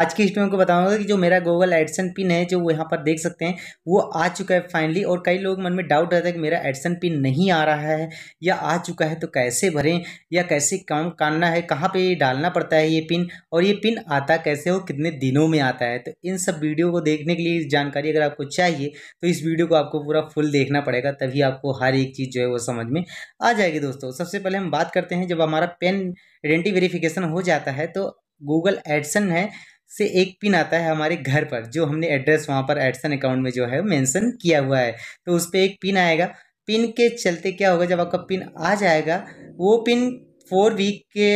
आज की हिस्ट्री को बताऊंगा कि जो मेरा गूगल एडसन पिन है जो यहाँ पर देख सकते हैं वो आ चुका है फाइनली और कई लोग मन में डाउट रहता है कि मेरा एडसन पिन नहीं आ रहा है या आ चुका है तो कैसे भरें या कैसे काम करना है कहाँ पे डालना पड़ता है ये पिन और ये पिन आता कैसे हो कितने दिनों में आता है तो इन सब वीडियो को देखने के लिए जानकारी अगर आपको चाहिए तो इस वीडियो को आपको पूरा फुल देखना पड़ेगा तभी आपको हर एक चीज़ जो है वो समझ में आ जाएगी दोस्तों सबसे पहले हम बात करते हैं जब हमारा पेन आइडेंटी वेरिफिकेशन हो जाता है तो गूगल एडसन है से एक पिन आता है हमारे घर पर जो हमने एड्रेस वहाँ पर एडसन अकाउंट में जो है मेंशन किया हुआ है तो उस पर एक पिन आएगा पिन के चलते क्या होगा जब आपका पिन आ जाएगा वो पिन फोर वीक के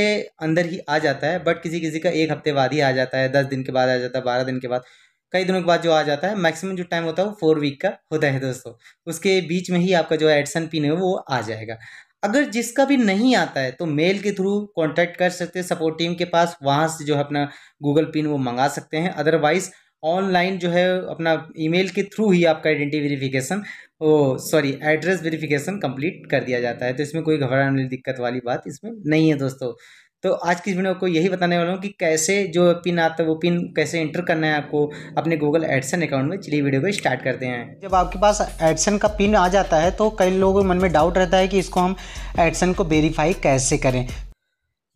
अंदर ही आ जाता है बट किसी किसी का एक हफ्ते बाद ही आ जाता है दस दिन के बाद आ जाता है बारह दिन के बाद कई दिनों के बाद जो आ जाता है मैक्सिमम जो टाइम होता है वो फोर वीक का होता है दोस्तों उसके बीच में ही आपका जो एडसन पिन है वो आ जाएगा अगर जिसका भी नहीं आता है तो मेल के थ्रू कॉन्टैक्ट कर सकते हैं सपोर्ट टीम के पास वहाँ से जो है अपना गूगल पिन वो मंगा सकते हैं अदरवाइज ऑनलाइन जो है अपना ईमेल के थ्रू ही आपका identity verification oh sorry address verification complete कर दिया जाता है तो इसमें कोई घबराने वाली दिक्कत वाली बात इसमें नहीं है दोस्तों तो आज की वीडियो को यही बताने वाला हूँ कि कैसे जो पिन आता है वो पिन कैसे इंटर करना है आपको अपने गूगल एडसन अकाउंट में चलिए वीडियो को स्टार्ट करते हैं जब आपके पास एडसन का पिन आ जाता है तो कई लोगों के मन में डाउट रहता है कि इसको हम एडसन को वेरीफाई कैसे करें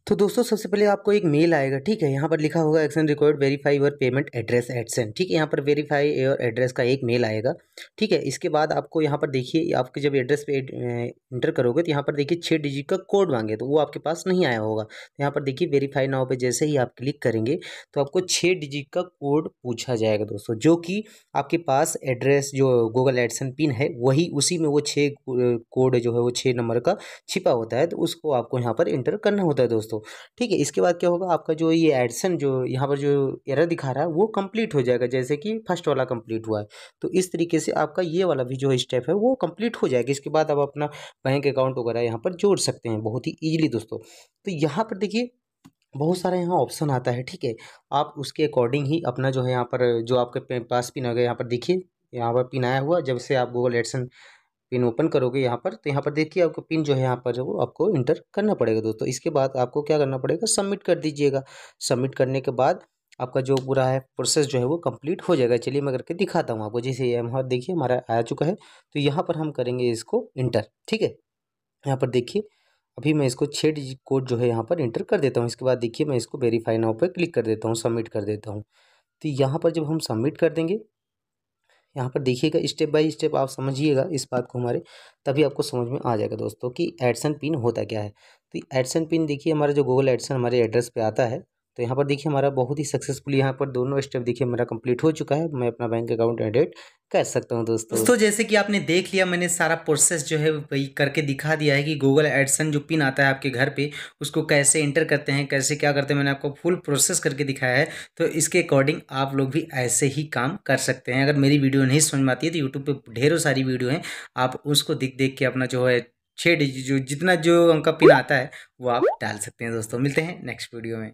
तो दोस्तों सबसे पहले आपको एक मेल आएगा ठीक है यहाँ पर लिखा होगा action record verify your payment address AdSense ठीक है यहाँ पर वेरीफाई योर एड्रेस का एक मेल आएगा ठीक है इसके बाद आपको यहाँ पर देखिए आपके जब एड्रेस पे इंटर करोगे तो यहाँ पर देखिए छः डिजिट का कोड मांगे तो वो आपके पास नहीं आया होगा तो यहाँ पर देखिए वेरीफाई नाव पर जैसे ही आप क्लिक करेंगे तो आपको छः डिजिट का कोड पूछा जाएगा दोस्तों जो कि आपके पास एड्रेस जो गूगल एडसन पिन है वही उसी में वो छः कोड जो है वो छः नंबर का छिपा होता है तो उसको आपको यहाँ पर इंटर करना होता है दोस्तों तो ठीक है इसके बाद क्या होगा आपका जो ये एडसन जो यहाँ पर जो एरर दिखा रहा है वो कंप्लीट हो जाएगा जैसे कि फर्स्ट वाला कंप्लीट हुआ है तो इस तरीके से आपका ये वाला भी जो स्टेप है वो कंप्लीट हो जाएगा इसके बाद आप अपना बैंक अकाउंट वगैरह यहाँ पर जोड़ सकते हैं बहुत ही ईजिली दोस्तों तो यहाँ पर देखिए बहुत सारे यहाँ ऑप्शन आता है ठीक है आप उसके अकॉर्डिंग ही अपना जो है यहाँ पर जो आपके पास पिन आ गया यहाँ पर देखिए यहाँ पर पिन आया हुआ जब से आप गूगल एडसन पिन ओपन करोगे यहाँ पर तो यहाँ पर देखिए आपको पिन जो है यहाँ पर वो आपको इंटर करना पड़ेगा दोस्तों इसके बाद आपको क्या करना पड़ेगा सबमिट कर दीजिएगा सबमिट करने के बाद आपका जो पूरा है प्रोसेस जो है वो कंप्लीट हो जाएगा चलिए मैं करके दिखाता हूँ आपको जैसे हमारा हाँ, देखिए हमारा आ चुका है तो यहाँ पर हम करेंगे इसको इंटर ठीक है यहाँ पर देखिए अभी मैं इसको छः डिजिट कोड जो है यहाँ पर इंटर कर देता हूँ इसके बाद देखिए मैं इसको वेरीफाई नाव पर क्लिक कर देता हूँ सबमिट कर देता हूँ तो यहाँ पर जब हम सबमिट कर देंगे यहाँ पर देखिएगा स्टेप बाय स्टेप आप समझिएगा इस बात को हमारे तभी आपको समझ में आ जाएगा दोस्तों कि एडसन पिन होता क्या है तो एडसन पिन देखिए हमारा जो गूगल एडसन हमारे एड्रेस पे आता है तो यहाँ पर देखिए हमारा बहुत ही सक्सेसफुल यहाँ पर दोनों स्टेप देखिए मेरा कंप्लीट हो चुका है मैं अपना बैंक अकाउंट एडिट कर सकता हूँ दोस्तों दोस्तों जैसे कि आपने देख लिया मैंने सारा प्रोसेस जो है वही करके दिखा दिया है कि गूगल एडसन जो पिन आता है आपके घर पे उसको कैसे इंटर करते हैं कैसे क्या करते हैं मैंने आपको फुल प्रोसेस करके दिखाया है तो इसके अकॉर्डिंग आप लोग भी ऐसे ही काम कर सकते हैं अगर मेरी वीडियो नहीं समझ में आती है तो यूट्यूब पर ढेरों सारी वीडियो हैं आप उसको देख देख के अपना जो है छः डिजिट जो जितना जो उनका पिन आता है वो आप डाल सकते हैं दोस्तों मिलते हैं नेक्स्ट वीडियो में